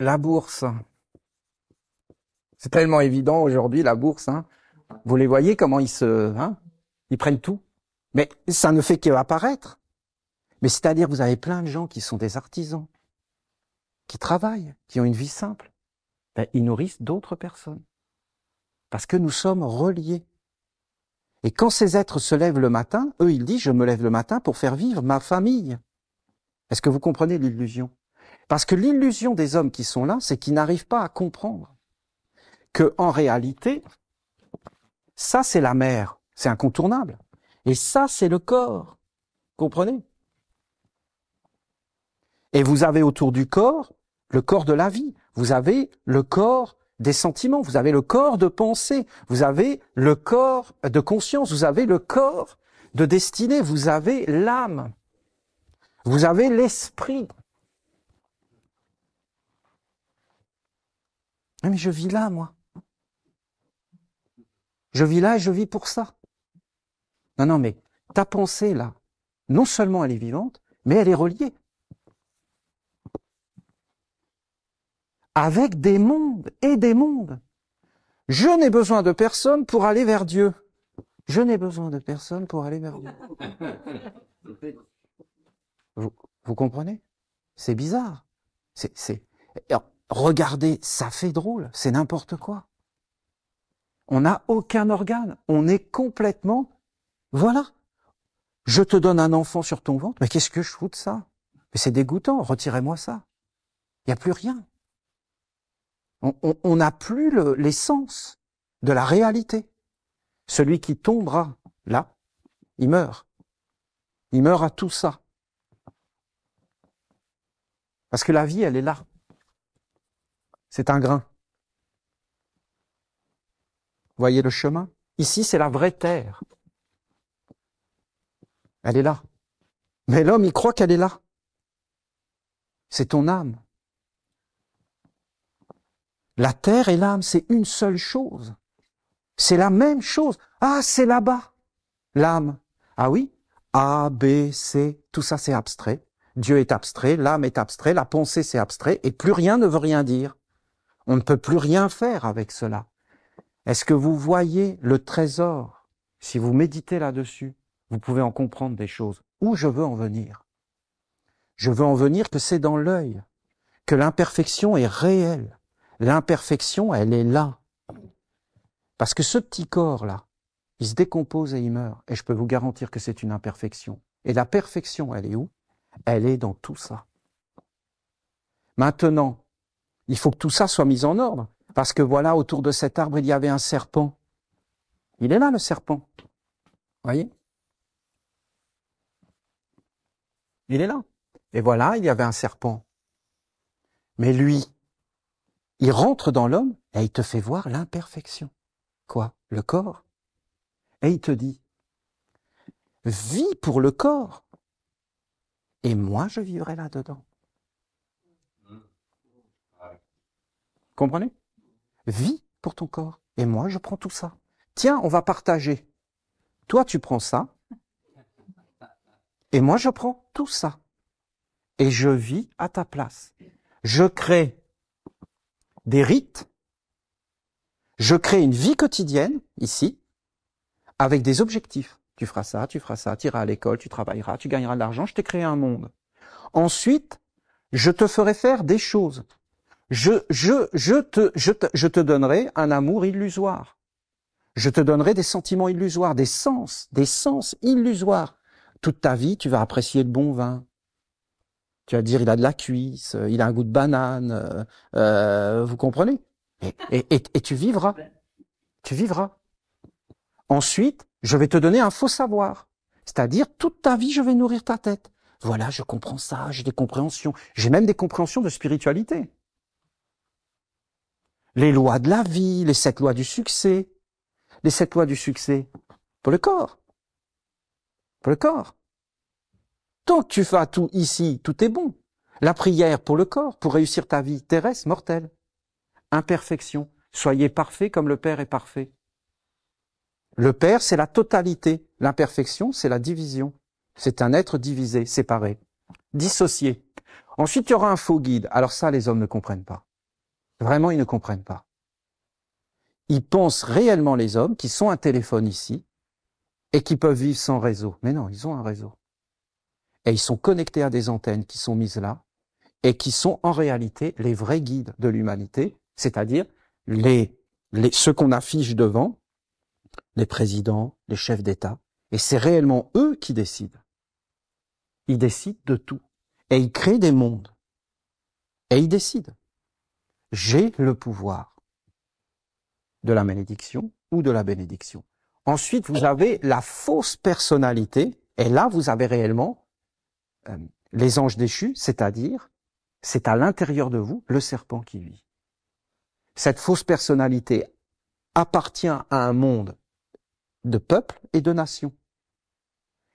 La bourse. C'est tellement évident aujourd'hui, la bourse. Hein. Vous les voyez comment ils se... Hein, ils prennent tout. Mais ça ne fait qu'apparaître. Mais c'est-à-dire, vous avez plein de gens qui sont des artisans, qui travaillent, qui ont une vie simple. Ben, ils nourrissent d'autres personnes. Parce que nous sommes reliés. Et quand ces êtres se lèvent le matin, eux, ils disent, je me lève le matin pour faire vivre ma famille. Est-ce que vous comprenez l'illusion parce que l'illusion des hommes qui sont là, c'est qu'ils n'arrivent pas à comprendre que, en réalité, ça c'est la mer, c'est incontournable. Et ça c'est le corps. Comprenez? Et vous avez autour du corps le corps de la vie. Vous avez le corps des sentiments. Vous avez le corps de pensée. Vous avez le corps de conscience. Vous avez le corps de destinée. Vous avez l'âme. Vous avez l'esprit. Ah, mais je vis là, moi. Je vis là et je vis pour ça. Non, non, mais ta pensée, là, non seulement elle est vivante, mais elle est reliée. Avec des mondes et des mondes. Je n'ai besoin de personne pour aller vers Dieu. Je n'ai besoin de personne pour aller vers Dieu. Vous, vous comprenez C'est bizarre. C'est, c'est regardez, ça fait drôle, c'est n'importe quoi. On n'a aucun organe, on est complètement, voilà. Je te donne un enfant sur ton ventre, mais qu'est-ce que je fous de ça Mais c'est dégoûtant, retirez-moi ça. Il n'y a plus rien. On n'a plus l'essence de la réalité. Celui qui tombera là, il meurt. Il meurt à tout ça. Parce que la vie, elle est là c'est un grain. Voyez le chemin Ici, c'est la vraie terre. Elle est là. Mais l'homme, il croit qu'elle est là. C'est ton âme. La terre et l'âme, c'est une seule chose. C'est la même chose. Ah, c'est là-bas, l'âme. Ah oui, A, B, C, tout ça c'est abstrait. Dieu est abstrait, l'âme est abstrait, la pensée c'est abstrait, et plus rien ne veut rien dire. On ne peut plus rien faire avec cela. Est-ce que vous voyez le trésor Si vous méditez là-dessus, vous pouvez en comprendre des choses. Où je veux en venir Je veux en venir que c'est dans l'œil, que l'imperfection est réelle. L'imperfection, elle est là. Parce que ce petit corps-là, il se décompose et il meurt. Et je peux vous garantir que c'est une imperfection. Et la perfection, elle est où Elle est dans tout ça. Maintenant, il faut que tout ça soit mis en ordre. Parce que voilà, autour de cet arbre, il y avait un serpent. Il est là, le serpent. Voyez Il est là. Et voilà, il y avait un serpent. Mais lui, il rentre dans l'homme et il te fait voir l'imperfection. Quoi Le corps. Et il te dit, vis pour le corps. Et moi, je vivrai là-dedans. Comprenez Vie pour ton corps. Et moi, je prends tout ça. Tiens, on va partager. Toi, tu prends ça. Et moi, je prends tout ça. Et je vis à ta place. Je crée des rites. Je crée une vie quotidienne, ici, avec des objectifs. Tu feras ça, tu feras ça, tu iras à l'école, tu travailleras, tu gagneras de l'argent, je t'ai créé un monde. Ensuite, je te ferai faire des choses je, je, te, je, te, donnerai un amour illusoire. Je te donnerai des sentiments illusoires, des sens, des sens illusoires. Toute ta vie, tu vas apprécier le bon vin. Tu vas dire, il a de la cuisse, euh, il a un goût de banane, euh, euh, vous comprenez et tu vivras. Tu vivras. Ensuite, je vais te donner un faux savoir. C'est-à-dire, toute ta vie, je vais nourrir ta tête. Voilà, je comprends ça, j'ai des compréhensions. J'ai même des compréhensions de spiritualité les lois de la vie, les sept lois du succès, les sept lois du succès pour le corps, pour le corps. Tant que tu fais tout ici, tout est bon. La prière pour le corps, pour réussir ta vie terrestre, mortelle. Imperfection. Soyez parfait comme le Père est parfait. Le Père, c'est la totalité. L'imperfection, c'est la division. C'est un être divisé, séparé, dissocié. Ensuite, il y aura un faux guide. Alors ça, les hommes ne comprennent pas. Vraiment, ils ne comprennent pas. Ils pensent réellement les hommes qui sont un téléphone ici et qui peuvent vivre sans réseau. Mais non, ils ont un réseau. Et ils sont connectés à des antennes qui sont mises là et qui sont en réalité les vrais guides de l'humanité, c'est-à-dire les, les, ceux qu'on affiche devant, les présidents, les chefs d'État. Et c'est réellement eux qui décident. Ils décident de tout. Et ils créent des mondes. Et ils décident j'ai le pouvoir de la malédiction ou de la bénédiction. Ensuite, vous avez la fausse personnalité, et là, vous avez réellement euh, les anges déchus, c'est-à-dire, c'est à, l'intérieur de vous le serpent qui vit. Cette fausse personnalité appartient à un monde de peuples et de nations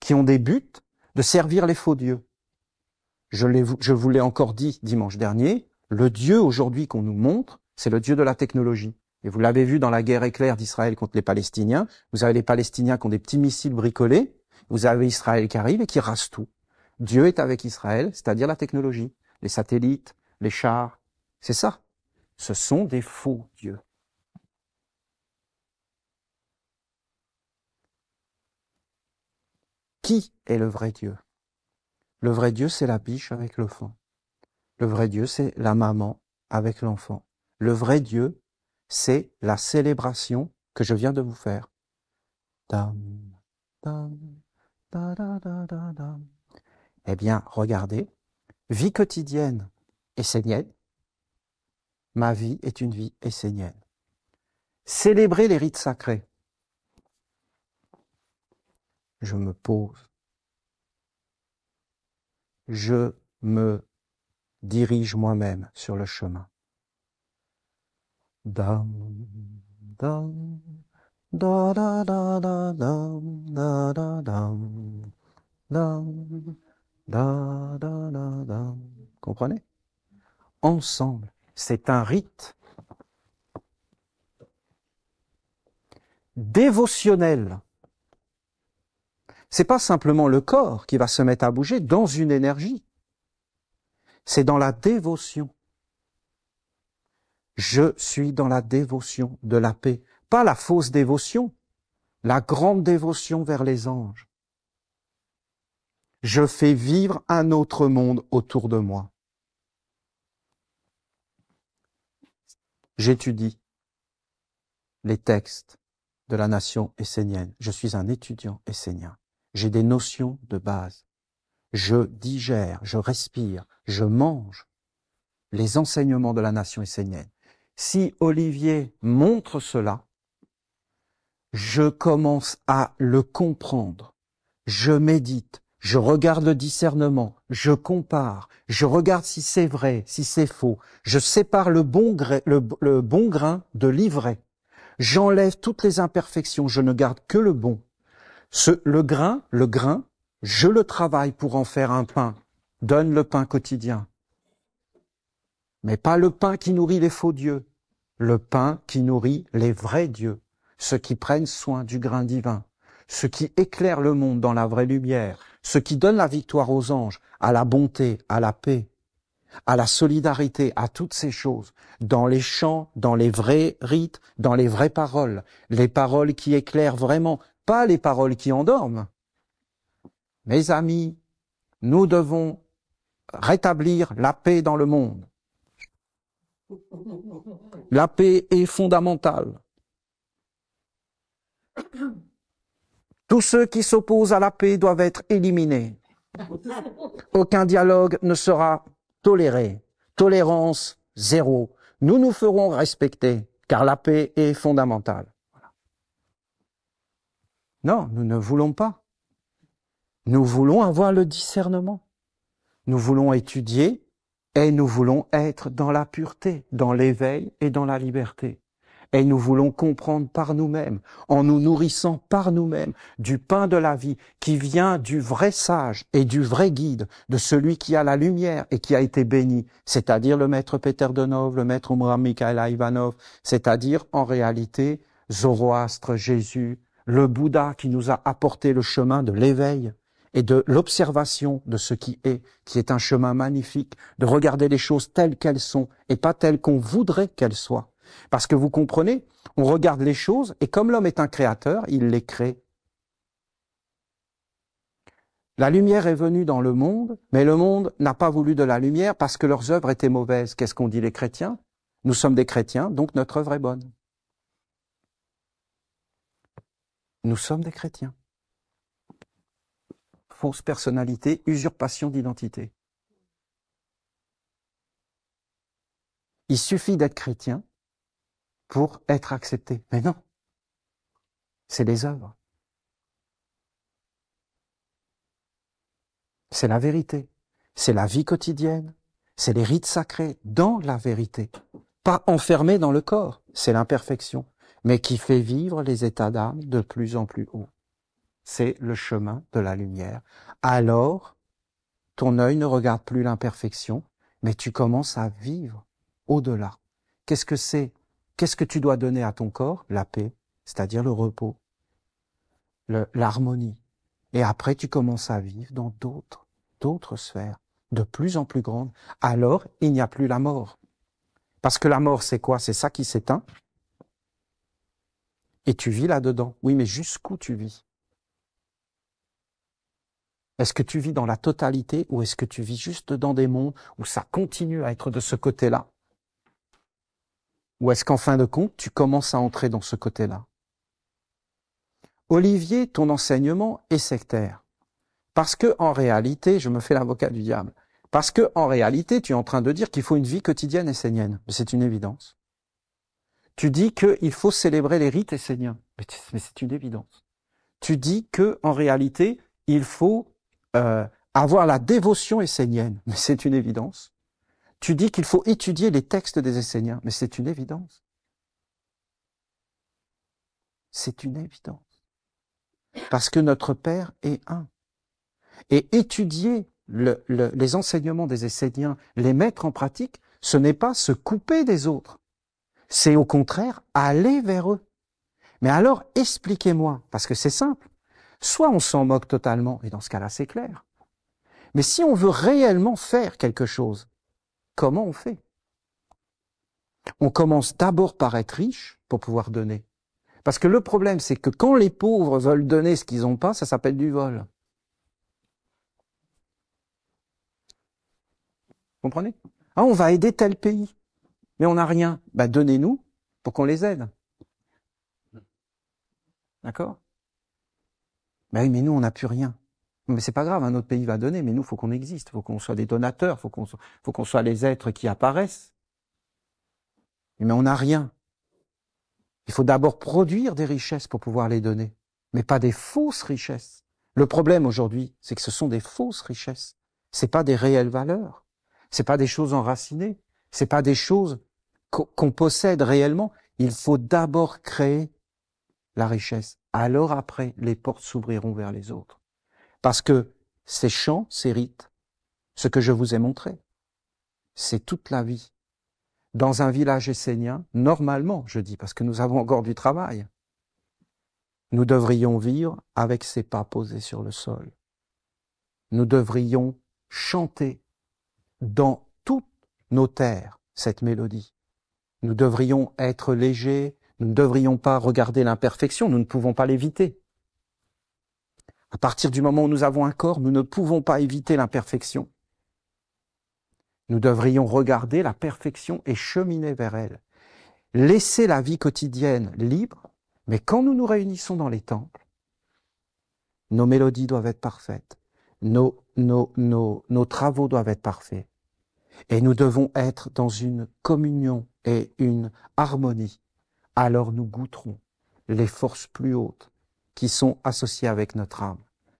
qui ont des buts de servir les faux dieux. Je, je vous l'ai encore dit dimanche dernier, le Dieu aujourd'hui qu'on nous montre, c'est le Dieu de la technologie. Et vous l'avez vu dans la guerre éclair d'Israël contre les Palestiniens. Vous avez les Palestiniens qui ont des petits missiles bricolés. Vous avez Israël qui arrive et qui rase tout. Dieu est avec Israël, c'est-à-dire la technologie, les satellites, les chars. C'est ça. Ce sont des faux dieux. Qui est le vrai Dieu Le vrai Dieu, c'est la biche avec le fond. Le vrai Dieu, c'est la maman avec l'enfant. Le vrai Dieu, c'est la célébration que je viens de vous faire. Dam, eh bien, regardez, vie quotidienne essénienne, ma vie est une vie essénienne. Célébrer les rites sacrés. Je me pose. Je me dirige moi-même sur le chemin. Comprenez Ensemble, c'est un rite dévotionnel. C'est pas simplement le corps qui va se mettre à bouger dans une énergie c'est dans la dévotion. Je suis dans la dévotion de la paix, pas la fausse dévotion, la grande dévotion vers les anges. Je fais vivre un autre monde autour de moi. J'étudie les textes de la nation essénienne. Je suis un étudiant essénien. J'ai des notions de base je digère, je respire, je mange les enseignements de la nation essénienne. Si Olivier montre cela, je commence à le comprendre, je médite, je regarde le discernement, je compare, je regarde si c'est vrai, si c'est faux, je sépare le bon, grain de l'ivraie, j'enlève toutes les imperfections, je ne garde que le bon. Ce, le grain, le grain, je le travaille pour en faire un pain. Donne le pain quotidien. Mais pas le pain qui nourrit les faux dieux, le pain qui nourrit les vrais dieux, ceux qui prennent soin du grain divin, ceux qui éclairent le monde dans la vraie lumière, ceux qui donnent la victoire aux anges, à la bonté, à la paix, à la solidarité, à toutes ces choses, dans les chants, dans les vrais rites, dans les vraies paroles, les paroles qui éclairent vraiment, pas les paroles qui endorment, mes amis, nous devons rétablir la paix dans le monde. La paix est fondamentale. Tous ceux qui s'opposent à la paix doivent être éliminés. Aucun dialogue ne sera toléré. Tolérance zéro. Nous nous ferons respecter, car la paix est fondamentale. Non, nous ne voulons pas nous voulons avoir le discernement. Nous voulons étudier et nous voulons être dans la pureté, dans l'éveil et dans la liberté. Et nous voulons comprendre par nous-mêmes, en nous nourrissant par nous-mêmes du pain de la vie qui vient du vrai sage et du vrai guide, de celui qui a la lumière et qui a été béni, c'est-à-dire le maître Peter Donov, le maître Umram Mikhaïla Ivanov, c'est-à-dire en réalité Zoroastre, Jésus, le Bouddha qui nous a apporté le chemin de l'éveil, et de l'observation de ce qui est, qui est un chemin magnifique, de regarder les choses telles qu'elles sont et pas telles qu'on voudrait qu'elles soient. Parce que vous comprenez, on regarde les choses et comme l'homme est un créateur, il les crée. La lumière est venue dans le monde, mais le monde n'a pas voulu de la lumière parce que leurs œuvres étaient mauvaises. Qu'est-ce qu'on dit les chrétiens Nous sommes des chrétiens, donc notre œuvre est bonne. Nous sommes des chrétiens fausse personnalité, usurpation d'identité. Il suffit d'être chrétien pour être accepté. Mais non, c'est les œuvres. C'est la vérité, c'est la vie quotidienne, c'est les rites sacrés dans la vérité, pas enfermés dans le corps, c'est l'imperfection, mais qui fait vivre les états d'âme de plus en plus haut c'est le chemin de la lumière. Alors, ton œil ne regarde plus l'imperfection, mais tu commences à vivre au-delà. Qu'est-ce que c'est Qu'est-ce que tu dois donner à ton corps La paix, c'est-à-dire le repos, l'harmonie. Et après, tu commences à vivre dans d'autres, d'autres sphères, de plus en plus grandes. Alors, il n'y a plus la mort. Parce que la mort, c'est quoi C'est ça qui s'éteint. Et tu vis là-dedans. Oui, mais jusqu'où tu vis est-ce que tu vis dans la totalité ou est-ce que tu vis juste dans des mondes où ça continue à être de ce côté-là Ou est-ce qu'en fin de compte, tu commences à entrer dans ce côté-là Olivier, ton enseignement est sectaire. Parce que, en réalité, je me fais l'avocat du diable. Parce que, en réalité, tu es en train de dire qu'il faut une vie quotidienne essénienne. C'est une évidence. Tu dis qu'il faut célébrer les rites esséniens. Mais c'est une évidence. Tu dis que, en réalité, il faut euh, avoir la dévotion essénienne, mais c'est une évidence. Tu dis qu'il faut étudier les textes des Esséniens, mais c'est une évidence. C'est une évidence. Parce que notre Père est un. Et étudier les enseignements des Esséniens, les mettre en pratique, ce n'est pas se couper des autres. C'est au contraire aller vers eux. Mais alors expliquez-moi, parce que c'est simple. Soit on s'en moque totalement, et dans ce cas-là, c'est clair. Mais si on veut réellement faire quelque chose, comment on fait On commence d'abord par être riche pour pouvoir donner. Parce que le problème, c'est que quand les pauvres veulent donner ce qu'ils n'ont pas, ça s'appelle du vol. comprenez Ah, on va aider tel pays, mais on n'a rien. Bah, donnez-nous pour qu'on les aide. D'accord ben oui, mais nous, on n'a plus rien. Mais c'est pas grave, un autre pays va donner, mais nous, faut qu'on existe, faut qu'on soit des donateurs, faut qu'on faut qu'on soit les êtres qui apparaissent. Mais on n'a rien. Il faut d'abord produire des richesses pour pouvoir les donner, mais pas des fausses richesses. Le problème aujourd'hui, c'est que ce sont des fausses richesses. C'est pas des réelles valeurs. C'est pas des choses enracinées. C'est pas des choses qu'on possède réellement. Il faut d'abord créer la richesse alors après, les portes s'ouvriront vers les autres. Parce que ces chants, ces rites, ce que je vous ai montré, c'est toute la vie. Dans un village essénien, normalement, je dis, parce que nous avons encore du travail, nous devrions vivre avec ses pas posés sur le sol. Nous devrions chanter dans toutes nos terres cette mélodie. Nous devrions être légers, nous ne devrions pas regarder l'imperfection, nous ne pouvons pas l'éviter. À partir du moment où nous avons un corps, nous ne pouvons pas éviter l'imperfection. Nous devrions regarder la perfection et cheminer vers elle. Laisser la vie quotidienne libre, mais quand nous nous réunissons dans les temples, nos mélodies doivent être parfaites, nos, nos, nos, nos travaux doivent être parfaits. Et nous devons être dans une communion et une harmonie alors nous goûterons les forces plus hautes qui sont associées avec notre âme.